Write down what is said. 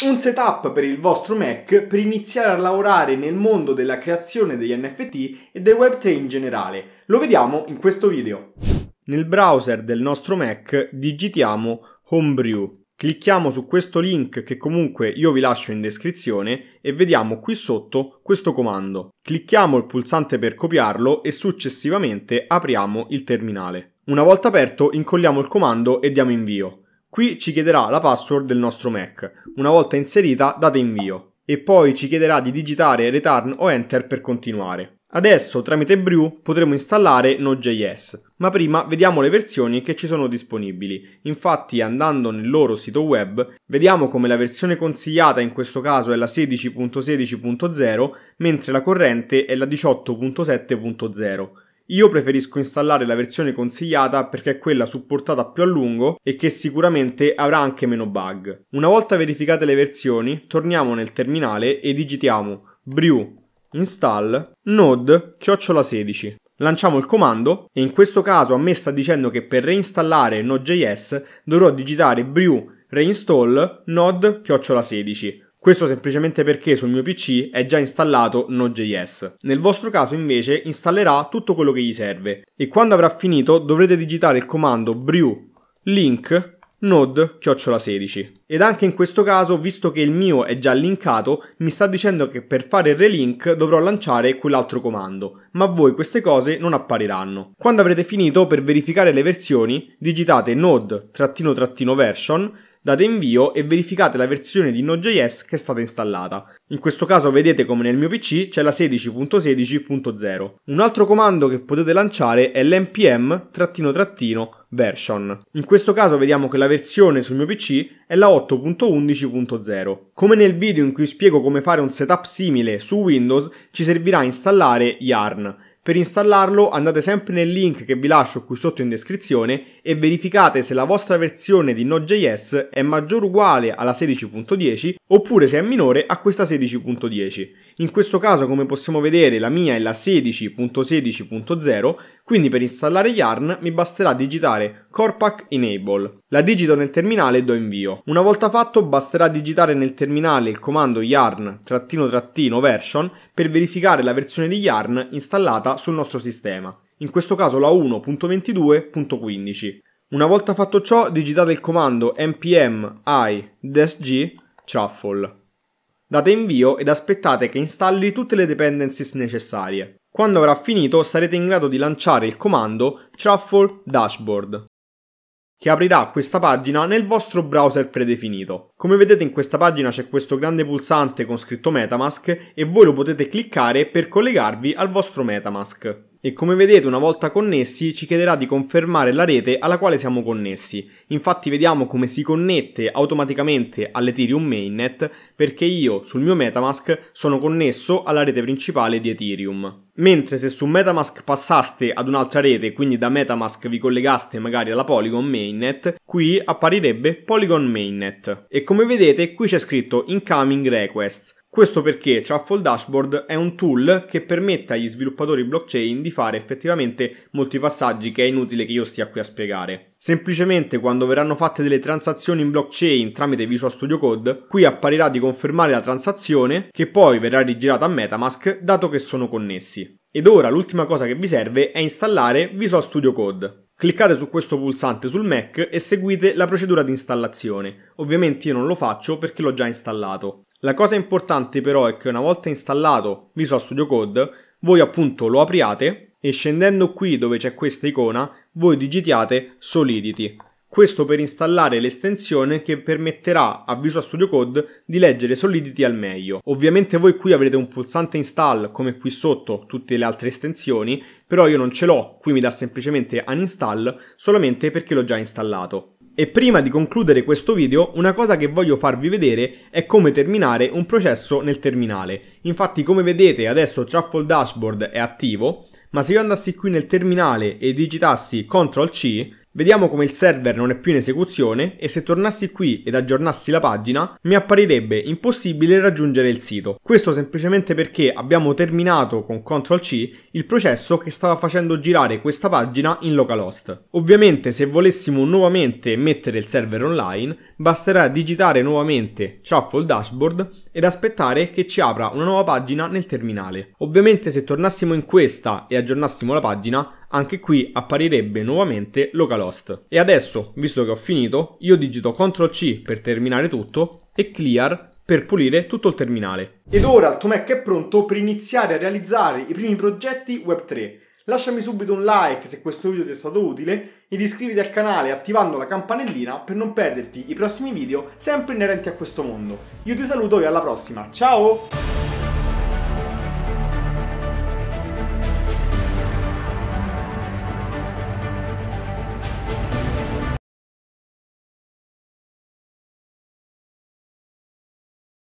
Un setup per il vostro Mac per iniziare a lavorare nel mondo della creazione degli NFT e del Web3 in generale. Lo vediamo in questo video. Nel browser del nostro Mac digitiamo Homebrew. Clicchiamo su questo link che comunque io vi lascio in descrizione e vediamo qui sotto questo comando. Clicchiamo il pulsante per copiarlo e successivamente apriamo il terminale. Una volta aperto incolliamo il comando e diamo invio. Qui ci chiederà la password del nostro Mac. Una volta inserita date invio e poi ci chiederà di digitare return o enter per continuare. Adesso tramite Brew potremo installare Node.js, ma prima vediamo le versioni che ci sono disponibili. Infatti andando nel loro sito web vediamo come la versione consigliata in questo caso è la 16.16.0 mentre la corrente è la 18.7.0. Io preferisco installare la versione consigliata perché è quella supportata più a lungo e che sicuramente avrà anche meno bug. Una volta verificate le versioni, torniamo nel terminale e digitiamo brew install node chiocciola 16. Lanciamo il comando e in questo caso a me sta dicendo che per reinstallare Node.js dovrò digitare brew reinstall node chiocciola 16 questo semplicemente perché sul mio PC è già installato Node.js. Nel vostro caso invece installerà tutto quello che gli serve e quando avrà finito dovrete digitare il comando brew link node chiocciola 16 ed anche in questo caso visto che il mio è già linkato mi sta dicendo che per fare il relink dovrò lanciare quell'altro comando ma a voi queste cose non appariranno quando avrete finito per verificare le versioni digitate node version date invio e verificate la versione di Node.js che è stata installata. In questo caso vedete come nel mio PC c'è la 16.16.0. Un altro comando che potete lanciare è l'npm-version. In questo caso vediamo che la versione sul mio PC è la 8.11.0. Come nel video in cui spiego come fare un setup simile su Windows, ci servirà installare Yarn per installarlo andate sempre nel link che vi lascio qui sotto in descrizione e verificate se la vostra versione di Node.js è maggiore o uguale alla 16.10 oppure se è minore a questa 16.10. In questo caso come possiamo vedere la mia è la 16.16.0 quindi per installare Yarn mi basterà digitare Corpac Enable. La digito nel terminale e do invio. Una volta fatto basterà digitare nel terminale il comando yarn-version per verificare la versione di Yarn installata sul nostro sistema. In questo caso la 1.22.15. Una volta fatto ciò digitate il comando npm i g truffle. Date invio ed aspettate che installi tutte le dependencies necessarie. Quando avrà finito sarete in grado di lanciare il comando Truffle Dashboard che aprirà questa pagina nel vostro browser predefinito. Come vedete in questa pagina c'è questo grande pulsante con scritto Metamask e voi lo potete cliccare per collegarvi al vostro Metamask e come vedete una volta connessi ci chiederà di confermare la rete alla quale siamo connessi. Infatti vediamo come si connette automaticamente all'Ethereum mainnet perché io sul mio Metamask sono connesso alla rete principale di Ethereum. Mentre se su Metamask passaste ad un'altra rete, quindi da Metamask vi collegaste magari alla Polygon Mainnet, qui apparirebbe Polygon Mainnet. E come vedete qui c'è scritto Incoming Request. Questo perché Truffle Dashboard è un tool che permette agli sviluppatori blockchain di fare effettivamente molti passaggi che è inutile che io stia qui a spiegare. Semplicemente quando verranno fatte delle transazioni in blockchain tramite Visual Studio Code, qui apparirà di confermare la transazione che poi verrà rigirata a Metamask dato che sono connessi. Ed ora l'ultima cosa che vi serve è installare Visual Studio Code. Cliccate su questo pulsante sul Mac e seguite la procedura di installazione. Ovviamente io non lo faccio perché l'ho già installato. La cosa importante però è che una volta installato Visual Studio Code, voi appunto lo apriate e scendendo qui dove c'è questa icona, voi digitiate Solidity. Questo per installare l'estensione che permetterà a Visual Studio Code di leggere Solidity al meglio. Ovviamente voi qui avrete un pulsante install come qui sotto tutte le altre estensioni, però io non ce l'ho, qui mi dà semplicemente uninstall solamente perché l'ho già installato. E prima di concludere questo video, una cosa che voglio farvi vedere è come terminare un processo nel terminale. Infatti come vedete adesso Truffle Dashboard è attivo, ma se io andassi qui nel terminale e digitassi CTRL C, Vediamo come il server non è più in esecuzione e se tornassi qui ed aggiornassi la pagina mi apparirebbe impossibile raggiungere il sito. Questo semplicemente perché abbiamo terminato con CTRL-C il processo che stava facendo girare questa pagina in localhost. Ovviamente se volessimo nuovamente mettere il server online basterà digitare nuovamente Shuffle Dashboard ed aspettare che ci apra una nuova pagina nel terminale. Ovviamente se tornassimo in questa e aggiornassimo la pagina anche qui apparirebbe nuovamente localhost. E adesso, visto che ho finito, io digito CTRL C per terminare tutto e clear per pulire tutto il terminale. Ed ora il tuo Mac è pronto per iniziare a realizzare i primi progetti Web3. Lasciami subito un like se questo video ti è stato utile ed iscriviti al canale attivando la campanellina per non perderti i prossimi video sempre inerenti a questo mondo. Io ti saluto e alla prossima, ciao!